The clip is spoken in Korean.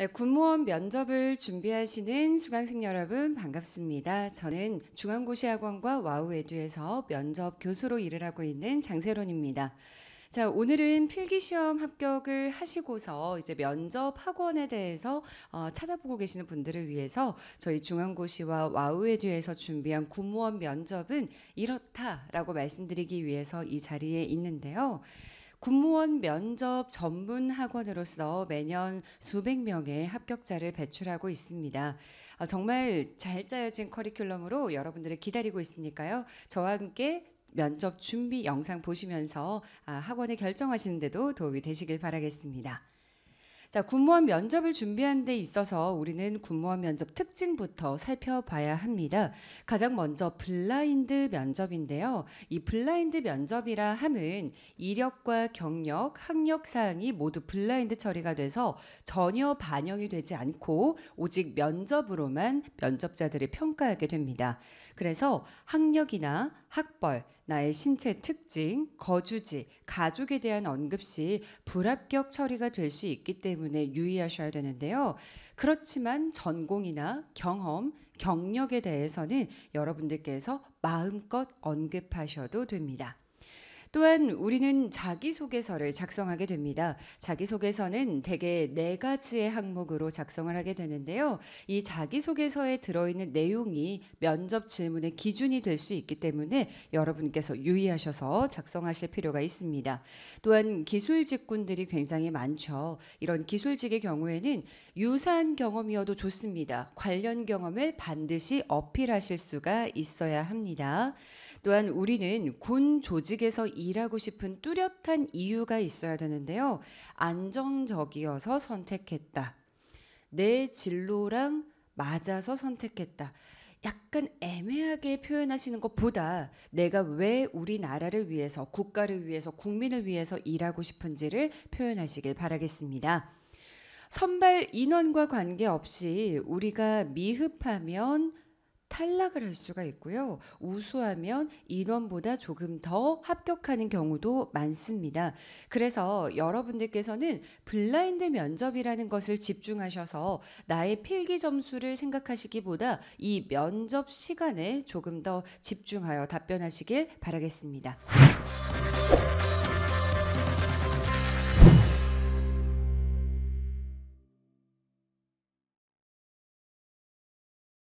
네, 군무원 면접을 준비하시는 수강생 여러분 반갑습니다. 저는 중앙고시학원과 와우에듀에서 면접 교수로 일을 하고 있는 장세론입니다. 자, 오늘은 필기시험 합격을 하시고서 이제 면접 학원에 대해서 어, 찾아보고 계시는 분들을 위해서 저희 중앙고시와 와우에듀에서 준비한 군무원 면접은 이렇다라고 말씀드리기 위해서 이 자리에 있는데요. 군무원 면접 전문 학원으로서 매년 수백 명의 합격자를 배출하고 있습니다. 어, 정말 잘 짜여진 커리큘럼으로 여러분들을 기다리고 있으니까요. 저와 함께 면접 준비 영상 보시면서 아, 학원을 결정하시는데도 도움이 되시길 바라겠습니다. 자, 군무원 면접을 준비하는데 있어서 우리는 군무원 면접 특징부터 살펴봐야 합니다. 가장 먼저 블라인드 면접인데요. 이 블라인드 면접이라 함은 이력과 경력, 학력 사항이 모두 블라인드 처리가 돼서 전혀 반영이 되지 않고 오직 면접으로만 면접자들을 평가하게 됩니다. 그래서 학력이나 학벌, 나의 신체 특징, 거주지, 가족에 대한 언급 시 불합격 처리가 될 수 있기 때문에 유의하셔야 되는데요. 그렇지만 전공이나 경험, 경력에 대해서는 여러분들께서 마음껏 언급하셔도 됩니다. 또한 우리는 자기소개서를 작성하게 됩니다. 자기소개서는 대개 네 가지의 항목으로 작성을 하게 되는데요. 이 자기소개서에 들어있는 내용이 면접 질문의 기준이 될 수 있기 때문에 여러분께서 유의하셔서 작성하실 필요가 있습니다. 또한 기술 직군들이 굉장히 많죠. 이런 기술직의 경우에는 유사한 경험이어도 좋습니다. 관련 경험을 반드시 어필하실 수가 있어야 합니다. 또한 우리는 군 조직에서 일하고 싶은 뚜렷한 이유가 있어야 되는데요. 안정적이어서 선택했다. 내 진로랑 맞아서 선택했다. 약간 애매하게 표현하시는 것보다 내가 왜 우리나라를 위해서, 국가를 위해서, 국민을 위해서 일하고 싶은지를 표현하시길 바라겠습니다. 선발 인원과 관계없이 우리가 미흡하면 탈락을 할 수가 있고요. 우수하면 인원보다 조금 더 합격하는 경우도 많습니다. 그래서 여러분들께서는 블라인드 면접이라는 것을 집중하셔서 나의 필기 점수를 생각하시기보다 이 면접 시간에 조금 더 집중하여 답변하시길 바라겠습니다.